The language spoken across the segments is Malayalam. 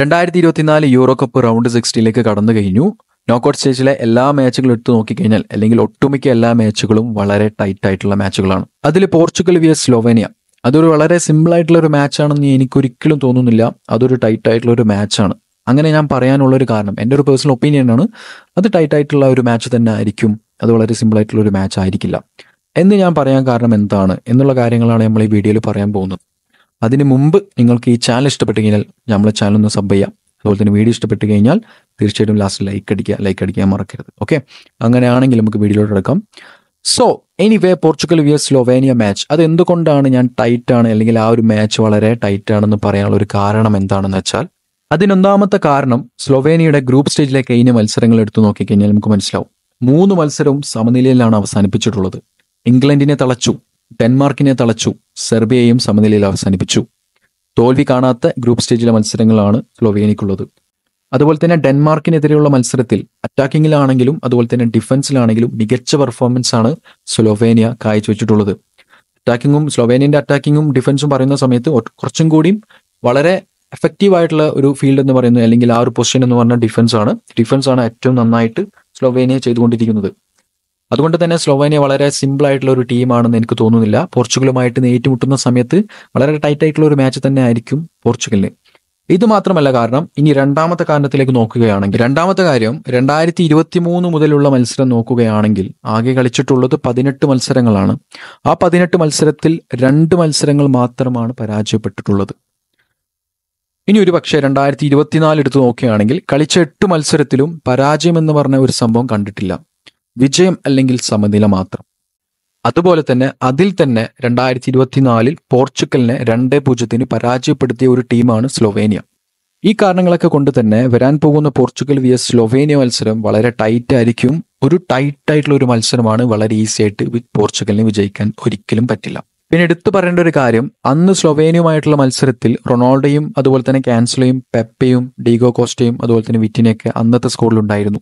രണ്ടായിരത്തി ഇരുപത്തിനാല് യൂറോ കപ്പ് റൗണ്ട് സിക്സ്റ്റിയിലേക്ക് കടന്നു കഴിഞ്ഞു നോക്കൗട്ട് സ്റ്റേജിലെ എല്ലാ മാച്ചുകളും എടുത്തു നോക്കിക്കഴിഞ്ഞാൽ അല്ലെങ്കിൽ ഒട്ടുമിക്ക എല്ലാ മാച്ചുകളും വളരെ ടൈറ്റ് ആയിട്ടുള്ള മാച്ചുകളാണ് അതിൽ പോർച്ചുഗൽ വി എസ് സ്ലോവേനിയ അതൊരു വളരെ സിമ്പിൾ ആയിട്ടുള്ള ഒരു മാച്ചാണെന്ന് എനിക്കൊരിക്കലും തോന്നുന്നില്ല അതൊരു ടൈറ്റ് ആയിട്ടുള്ള ഒരു മാച്ചാണ് അങ്ങനെ ഞാൻ പറയാനുള്ള ഒരു കാരണം എൻ്റെ ഒരു പേഴ്സണൽ ഒപ്പീനിയൻ ആണ് അത് ടൈറ്റ് ആയിട്ടുള്ള ഒരു മാച്ച് തന്നെ ആയിരിക്കും അത് വളരെ സിമ്പിൾ ആയിട്ടുള്ള ഒരു മാച്ച് ആയിരിക്കില്ല എന്ന് ഞാൻ പറയാൻ കാരണം എന്താണ് എന്നുള്ള കാര്യങ്ങളാണ് നമ്മൾ ഈ വീഡിയോയിൽ പറയാൻ പോകുന്നത് അതിന് മുമ്പ് നിങ്ങൾക്ക് ഈ ചാനൽ ഇഷ്ടപ്പെട്ട് കഴിഞ്ഞാൽ നമ്മളെ ചാനൽ ഒന്ന് സബ് ചെയ്യാം അതുപോലെ തന്നെ വീഡിയോ ഇഷ്ടപ്പെട്ട് കഴിഞ്ഞാൽ തീർച്ചയായിട്ടും ലാസ്റ്റ് ലൈക്ക് അടിക്കുക ലൈക്ക് അടിക്കാൻ മറക്കരുത് ഓക്കെ അങ്ങനെയാണെങ്കിൽ നമുക്ക് വീഡിയോയിലോട്ട് എടുക്കാം so anyway Portugal V S Slovenia match അത് എന്തുകൊണ്ടാണ് ഞാൻ ടൈറ്റ് ആണ് അല്ലെങ്കിൽ ആ ഒരു മാച്ച് വളരെ ടൈറ്റ് ആണെന്ന് പറയാനുള്ള ഒരു കാരണം എന്താണെന്ന് വെച്ചാൽ അതിനൊന്നാമത്തെ കാരണം സ്ലോവേനിയയുടെ ഗ്രൂപ്പ് സ്റ്റേജിലെ കഴിഞ്ഞ മത്സരങ്ങൾ എടുത്തു നോക്കിക്കഴിഞ്ഞാൽ നമുക്ക് മനസ്സിലാവും മൂന്ന് മത്സരവും സമനിലയിലാണ് അവസാനിപ്പിച്ചിട്ടുള്ളത് ഇംഗ്ലണ്ടിനെ തളച്ചു ഡെൻമാർക്കിനെ തളച്ചു സെർബിയയും സമനിലയിൽ അവസാനിപ്പിച്ചു തോൽവി കാണാത്ത ഗ്രൂപ്പ് സ്റ്റേജിലെ മത്സരങ്ങളാണ് സ്ലോവേനിയക്കുള്ളത് അതുപോലെ തന്നെ ഡെൻമാർക്കിനെതിരെയുള്ള മത്സരത്തിൽ അറ്റാക്കിങ്ങിലാണെങ്കിലും അതുപോലെ തന്നെ ഡിഫൻസിലാണെങ്കിലും മികച്ച പെർഫോമൻസ് ആണ് സ്ലോവേനിയ കാഴ്ചവെച്ചിട്ടുള്ളത് അറ്റാക്കിങ്ങും സ്ലോവേനിയൻ്റെ അറ്റാക്കിങ്ങും ഡിഫൻസും പറയുന്ന സമയത്ത് കുറച്ചും കൂടിയും വളരെ എഫക്റ്റീവ് ആയിട്ടുള്ള ഒരു ഫീൽഡ് എന്ന് പറയുന്നത് അല്ലെങ്കിൽ ആ ഒരു പൊസിഷൻ എന്ന് പറഞ്ഞ ഡിഫൻസ് ആണ് ഡിഫൻസ് ആണ് ഏറ്റവും നന്നായിട്ട് സ്ലോവേനിയ ചെയ്തുകൊണ്ടിരിക്കുന്നത് അതുകൊണ്ട് തന്നെ സ്ലോവേനിയ വളരെ സിമ്പിൾ ആയിട്ടുള്ള ഒരു ടീമാണെന്ന് എനിക്ക് തോന്നുന്നില്ല പോർച്ചുഗലുമായിട്ട് ഏറ്റുമുട്ടുന്ന സമയത്ത് വളരെ ടൈറ്റ് ആയിട്ടുള്ള ഒരു മാച്ച് തന്നെ ആയിരിക്കും പോർച്ചുഗലിന് ഇത് മാത്രമല്ല കാരണം ഇനി രണ്ടാമത്തെ കാരണത്തിലേക്ക് നോക്കുകയാണെങ്കിൽ രണ്ടാമത്തെ കാര്യം രണ്ടായിരത്തി ഇരുപത്തി മൂന്ന് മുതലുള്ള മത്സരം നോക്കുകയാണെങ്കിൽ ആകെ കളിച്ചിട്ടുള്ളത് പതിനെട്ട് മത്സരങ്ങളാണ് ആ പതിനെട്ട് മത്സരത്തിൽ രണ്ട് മത്സരങ്ങൾ മാത്രമാണ് പരാജയപ്പെട്ടിട്ടുള്ളത് ഇനി ഒരു പക്ഷേ രണ്ടായിരത്തി ഇരുപത്തിനാല് എടുത്ത് നോക്കുകയാണെങ്കിൽ കളിച്ച എട്ട് മത്സരത്തിലും പരാജയം എന്ന് പറഞ്ഞ ഒരു സംഭവം കണ്ടിട്ടില്ല വിജയം അല്ലെങ്കിൽ സമനില മാത്രം അതുപോലെ തന്നെ അതിൽ തന്നെ രണ്ടായിരത്തി ഇരുപത്തിനാലിൽ പോർച്ചുഗലിനെ രണ്ട് പൂജ്യത്തിന് പരാജയപ്പെടുത്തിയ ഒരു ടീമാണ് സ്ലൊവേനിയ ഈ കാരണങ്ങളൊക്കെ കൊണ്ട് തന്നെ വരാൻ പോകുന്ന പോർച്ചുഗൽ വിയ സ്ലോവേനിയ സ്ലൊവേനിയ മത്സരം വളരെ ടൈറ്റ് ആയിരിക്കും ഒരു ടൈറ്റ് ആയിട്ടുള്ള ഒരു മത്സരമാണ് വളരെ ഈസി ആയിട്ട് പോർച്ചുഗലിനെ വിജയിക്കാൻ ഒരിക്കലും പറ്റില്ല പിന്നെ എടുത്തു പറയേണ്ട ഒരു കാര്യം അന്ന് സ്ലൊവേനിയുമായിട്ടുള്ള മത്സരത്തിൽ റൊണാൾഡോയും അതുപോലെ തന്നെ കാൻസലയും പെപ്പയും ഡീഗോ കോസ്റ്റയും അതുപോലെ തന്നെ വിറ്റിനെയൊക്കെ അന്നത്തെ സ്കോറിലുണ്ടായിരുന്നു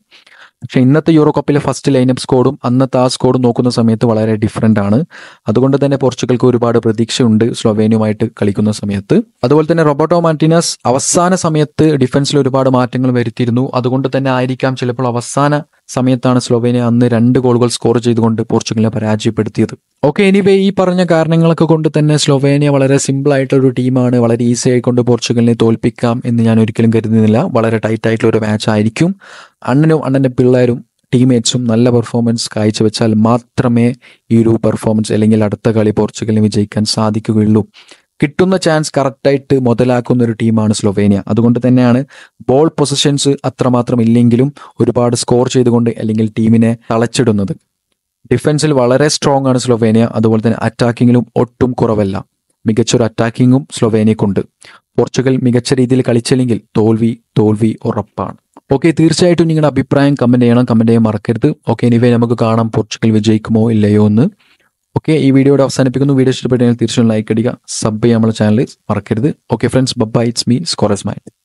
പക്ഷെ ഇന്നത്തെ യൂറോ കപ്പിലെ ഫസ്റ്റ് ലൈനപ്പ് സ്കോഡും അന്നത്തെ ആ സ്കോഡും നോക്കുന്ന സമയത്ത് വളരെ ഡിഫറെൻ്റ് ആണ് അതുകൊണ്ട് തന്നെ പോർച്ചുഗൽക്ക് ഒരുപാട് പ്രതീക്ഷയുണ്ട് സ്ലോവേനിയുമായിട്ട് കളിക്കുന്ന സമയത്ത് അതുപോലെ തന്നെ റോബർട്ടോ മാർട്ടിനസ് അവസാന സമയത്ത് ഡിഫൻസിൽ ഒരുപാട് മാറ്റങ്ങൾ വരുത്തിയിരുന്നു അതുകൊണ്ട് തന്നെ ആയിരിക്കാം ചിലപ്പോൾ അവസാന സമയത്താണ് സ്ലോവേനിയ അന്ന് രണ്ട് ഗോളുകൾ സ്കോർ ചെയ്തുകൊണ്ട് പോർച്ചുഗലിനെ പരാജയപ്പെടുത്തിയത് ഓക്കെ എനിവേ ഈ പറഞ്ഞ കാരണങ്ങളൊക്കെ കൊണ്ട് തന്നെ സ്ലോവേനിയ വളരെ സിമ്പിൾ ആയിട്ടുള്ള ഒരു ടീമാണ് വളരെ ഈസി ആയിക്കൊണ്ട് പോർച്ചുഗലിനെ തോൽപ്പിക്കാം എന്ന് ഞാൻ ഒരിക്കലും കരുതുന്നില്ല വളരെ ടൈറ്റ് ആയിട്ടുള്ള ഒരു മാച്ച് ആയിരിക്കും അണ്ണനും അണ്ണൻ്റെ പിള്ളേരും ടീംമേറ്റ്സും നല്ല പെർഫോമൻസ് കാഴ്ചവെച്ചാൽ മാത്രമേ ഈ ഒരു പെർഫോമൻസ് അല്ലെങ്കിൽ അടുത്ത കളി പോർച്ചുഗലിന് വിജയിക്കാൻ സാധിക്കുകയുള്ളൂ കിട്ടുന്ന ചാൻസ് കറക്റ്റായിട്ട് മുതലാക്കുന്ന ഒരു ടീമാണ് സ്ലൊവേനിയ അതുകൊണ്ട് തന്നെയാണ് ബോൾ പൊസിഷൻസ് അത്രമാത്രം ഇല്ലെങ്കിലും ഒരുപാട് സ്കോർ ചെയ്തുകൊണ്ട് അല്ലെങ്കിൽ ടീമിനെ തളച്ചിടുന്നത് ഡിഫൻസിൽ വളരെ സ്ട്രോങ് ആണ് സ്ലൊവേനിയ അതുപോലെ തന്നെ അറ്റാക്കിങ്ങിലും ഒട്ടും കുറവല്ല മികച്ചൊരു അറ്റാക്കിങ്ങും സ്ലോവേനിയക്കുണ്ട് പോർച്ചുഗൽ മികച്ച രീതിയിൽ കളിച്ചില്ലെങ്കിൽ തോൽവി തോൽവി ഉറപ്പാണ് ഓക്കെ തീർച്ചയായിട്ടും നിങ്ങളുടെ അഭിപ്രായം കമൻറ്റ് ചെയ്യണം കമൻറ്റ് ചെയ്യാൻ മറക്കരുത് ഓക്കെ എനിവേ നമുക്ക് കാണാം പോർച്ചുഗൽ വിജയിക്കുമോ ഇല്ലയോ എന്ന് ഓക്കെ ഈ വീഡിയോ ഇവിടെ അവസാനിപ്പിക്കുന്നു വീഡിയോ ഇഷ്ടപ്പെട്ടെങ്കിൽ തീർച്ചയായും ലൈക്ക് അടിക്കുക സബ് ചെയ്യാൻ നമ്മുടെ ചാനൽ മറക്കരുത് okay friends bye it's me Scorers mind